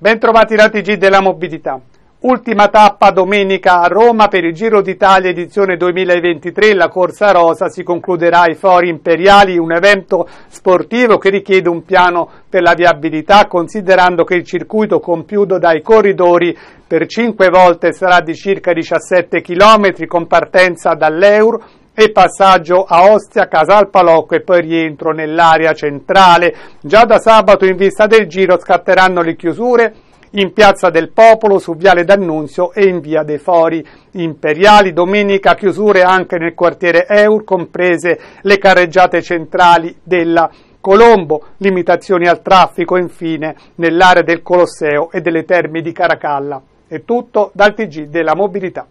Bentrovati la TG della mobilità. Ultima tappa domenica a Roma per il Giro d'Italia edizione 2023, la corsa rosa si concluderà ai Fori Imperiali, un evento sportivo che richiede un piano per la viabilità considerando che il circuito compiuto dai corridori per cinque volte sarà di circa 17 km con partenza dall'Eur e passaggio a Ostia, Casal Palocco e poi rientro nell'area centrale. Già da sabato in vista del giro scatteranno le chiusure in Piazza del Popolo, su Viale D'Annunzio e in Via dei Fori Imperiali. Domenica chiusure anche nel quartiere Eur, comprese le carreggiate centrali della Colombo, limitazioni al traffico infine nell'area del Colosseo e delle Terme di Caracalla. È tutto dal TG della Mobilità.